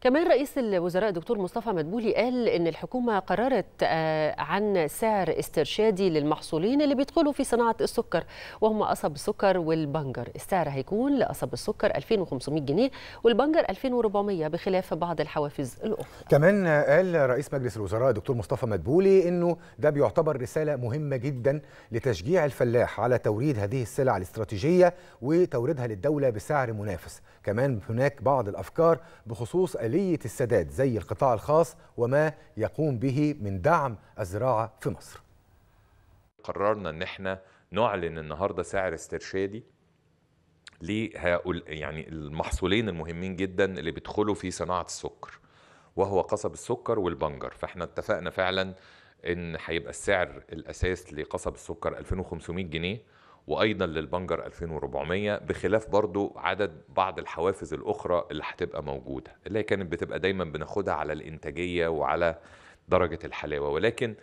كمان رئيس الوزراء الدكتور مصطفى مدبولي قال ان الحكومه قررت آه، عن سعر استرشادي للمحصولين اللي بيدخلوا في صناعه السكر وهم قصب السكر والبنجر السعر هيكون لقصب السكر 2500 جنيه والبنجر 2400 بخلاف بعض الحوافز الاخرى كمان قال رئيس مجلس الوزراء الدكتور مصطفى مدبولي انه ده بيعتبر رساله مهمه جدا لتشجيع الفلاح على توريد هذه السلع الاستراتيجيه وتوريدها للدوله بسعر منافس كمان هناك بعض الافكار بخصوص آلية السداد زي القطاع الخاص وما يقوم به من دعم الزراعة في مصر قررنا ان احنا نعلن النهارده سعر استرشادي لهؤلاء يعني المحصولين المهمين جدا اللي بيدخلوا في صناعه السكر وهو قصب السكر والبنجر فاحنا اتفقنا فعلا ان هيبقى السعر الاساس لقصب السكر 2500 جنيه وايضا للبنجر 2400 بخلاف برضو عدد بعض الحوافز الاخرى اللي هتبقى موجوده اللي هي كانت بتبقى دايما بناخدها على الانتاجيه وعلى درجه الحلاوه ولكن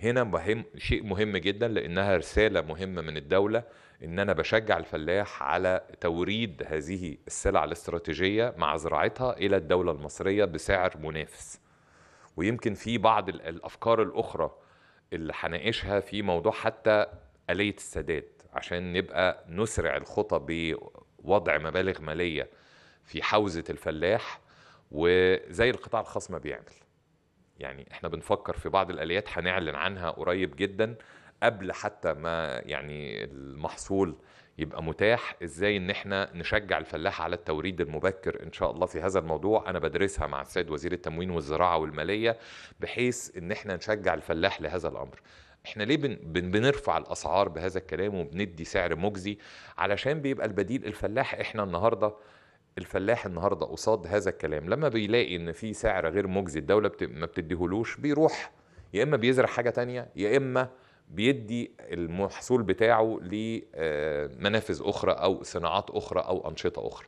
هنا مهم شيء مهم جدا لانها رساله مهمه من الدوله ان انا بشجع الفلاح على توريد هذه السلع الاستراتيجيه مع زراعتها الى الدوله المصريه بسعر منافس ويمكن في بعض الافكار الاخرى اللي هناقشها في موضوع حتى آلية السداد عشان نبقى نسرع الخطى بوضع مبالغ ماليه في حوزه الفلاح وزي القطاع الخاص ما بيعمل يعني احنا بنفكر في بعض الاليات هنعلن عنها قريب جدا قبل حتى ما يعني المحصول يبقى متاح ازاي ان احنا نشجع الفلاح على التوريد المبكر ان شاء الله في هذا الموضوع انا بدرسها مع السيد وزير التموين والزراعه والماليه بحيث ان احنا نشجع الفلاح لهذا الامر احنا ليه بن بن بنرفع الاسعار بهذا الكلام وبندي سعر مجزي علشان بيبقى البديل الفلاح احنا النهارده الفلاح النهارده قصاد هذا الكلام لما بيلاقي ان في سعر غير مجزي الدوله بت... ما بتديهولوش بيروح يا اما بيزرع حاجه تانية يا اما بيدي المحصول بتاعه لمنافذ آه، اخرى او صناعات اخرى او انشطه اخرى